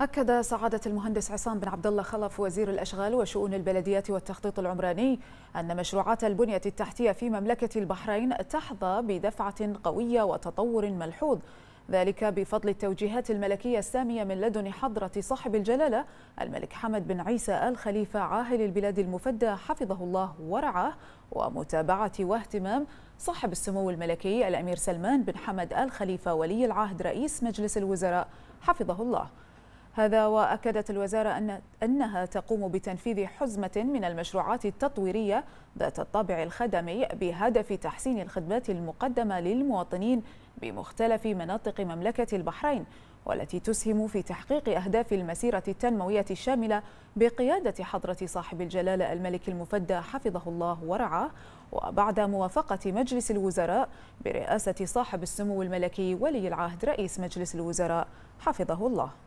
أكد سعادة المهندس عصام بن عبد الله خلف وزير الأشغال وشؤون البلديات والتخطيط العمراني أن مشروعات البنية التحتية في مملكة البحرين تحظى بدفعة قوية وتطور ملحوظ ذلك بفضل التوجيهات الملكية السامية من لدن حضرة صاحب الجلالة الملك حمد بن عيسى آل خليفة عاهل البلاد المفدى حفظه الله ورعاه ومتابعة واهتمام صاحب السمو الملكي الأمير سلمان بن حمد آل خليفة ولي العهد رئيس مجلس الوزراء حفظه الله هذا وأكدت الوزارة أن أنها تقوم بتنفيذ حزمة من المشروعات التطويرية ذات الطابع الخدمي بهدف تحسين الخدمات المقدمة للمواطنين بمختلف مناطق مملكة البحرين والتي تسهم في تحقيق أهداف المسيرة التنموية الشاملة بقيادة حضرة صاحب الجلالة الملك المفدى حفظه الله ورعاه وبعد موافقة مجلس الوزراء برئاسة صاحب السمو الملكي ولي العهد رئيس مجلس الوزراء حفظه الله